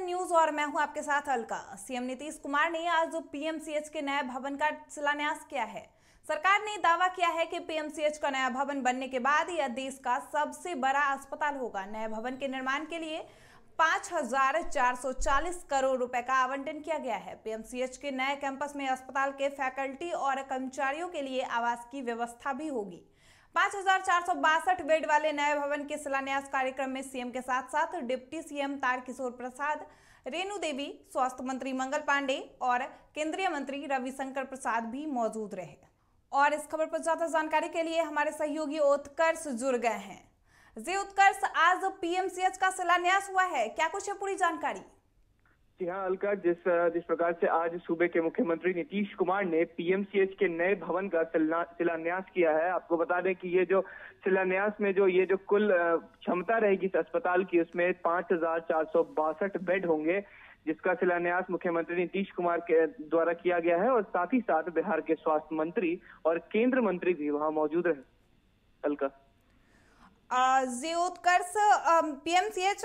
सन news और मैं हूं आपके साथ अलका सीएम नीतीश कुमार ने आज पीएमसीएच के नए भवन का शिलान्यास किया है सरकार ने दावा किया है कि पीएमसीएच का नया भवन बनने के बाद यह देश का सबसे बड़ा अस्पताल होगा नए भवन के निर्माण के लिए 5,440 करोड़ रुपए का आवंटन किया गया है पीएमसीएच के नए कैंपस में अस्पताल के फैकल्टी और कर्मचारियों के लिए आवास की व्यवस्था भी होगी पाँच बेड वाले नए भवन के शिलान्यास कार्यक्रम में सीएम के साथ साथ डिप्टी सीएम तारकिशोर प्रसाद रेणु देवी स्वास्थ्य मंत्री मंगल पांडे और केंद्रीय मंत्री रविशंकर प्रसाद भी मौजूद रहे और इस खबर पर ज्यादा जानकारी के लिए हमारे सहयोगी उत्कर्ष जुड़ गए हैं जी उत्कर्ष आज पीएमसीएच का शिलान्यास हुआ है क्या कुछ है पूरी जानकारी जी हाँ अलका जिस जिस प्रकार से आज सूबे के मुख्यमंत्री नीतीश कुमार ने पीएमसीएच के नए भवन का शिलान्यास किया है आपको बता दें कि ये जो शिलान्यास में जो ये जो कुल क्षमता रहेगी इस अस्पताल की उसमें पांच हजार चार सौ बासठ बेड होंगे जिसका शिलान्यास मुख्यमंत्री नीतीश कुमार के द्वारा किया गया है और साथ ही साथ बिहार के स्वास्थ्य मंत्री और केंद्र मंत्री भी वहां मौजूद रहे अलका ज्योतकर्ष पीएमसीएच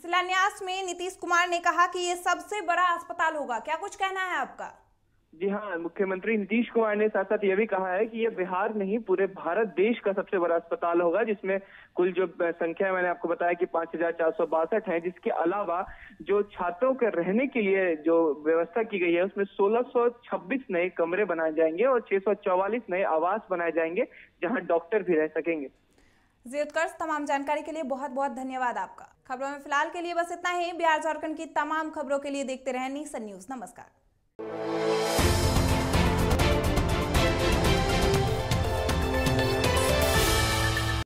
शिलान्यास में नीतीश कुमार ने कहा कि ये सबसे बड़ा अस्पताल होगा क्या कुछ कहना है आपका जी हाँ मुख्यमंत्री नीतीश कुमार ने साथ साथ ये भी कहा है कि ये बिहार नहीं पूरे भारत देश का सबसे बड़ा अस्पताल होगा जिसमें कुल जो संख्या मैंने आपको बताया कि पांच हजार चार सौ बासठ है जिसके अलावा जो छात्रों के रहने के लिए जो व्यवस्था की गई है उसमें सोलह सौ छब्बीस नए कमरे बनाए जाएंगे और छह सौ चौवालीस नए आवास बनाए जाएंगे जहाँ डॉक्टर भी रह सकेंगे जीतकर्ष तमाम जानकारी के लिए बहुत बहुत धन्यवाद आपका खबरों में फिलहाल के लिए बस इतना ही बिहार झारखंड की तमाम खबरों के लिए देखते रहे नीसन न्यूज नमस्कार